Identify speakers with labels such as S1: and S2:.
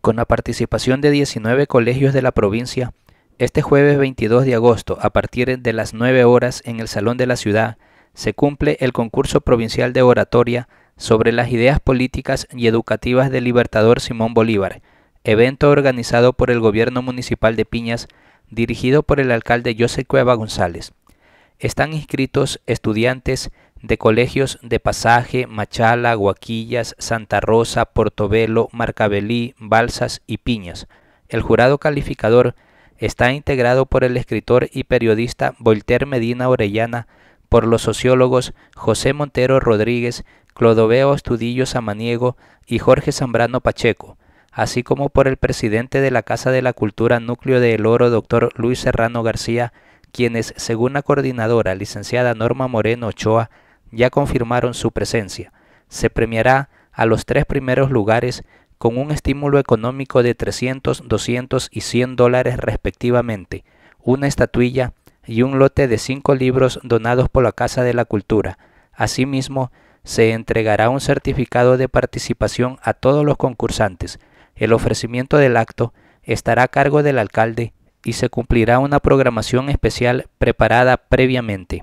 S1: Con la participación de 19 colegios de la provincia, este jueves 22 de agosto, a partir de las 9 horas en el Salón de la Ciudad, se cumple el concurso provincial de oratoria sobre las ideas políticas y educativas del libertador Simón Bolívar, evento organizado por el gobierno municipal de Piñas, dirigido por el alcalde José Cueva González están inscritos estudiantes de colegios de Pasaje, Machala, Guaquillas, Santa Rosa, Portobelo, Marcabelí, Balsas y Piñas. El jurado calificador está integrado por el escritor y periodista Voltaire Medina Orellana, por los sociólogos José Montero Rodríguez, Clodoveo Estudillo Samaniego y Jorge Zambrano Pacheco, así como por el presidente de la Casa de la Cultura Núcleo del Oro, doctor Luis Serrano García, quienes, según la coordinadora licenciada Norma Moreno Ochoa, ya confirmaron su presencia. Se premiará a los tres primeros lugares con un estímulo económico de 300, 200 y 100 dólares respectivamente, una estatuilla y un lote de cinco libros donados por la Casa de la Cultura. Asimismo, se entregará un certificado de participación a todos los concursantes. El ofrecimiento del acto estará a cargo del alcalde y se cumplirá una programación especial preparada previamente.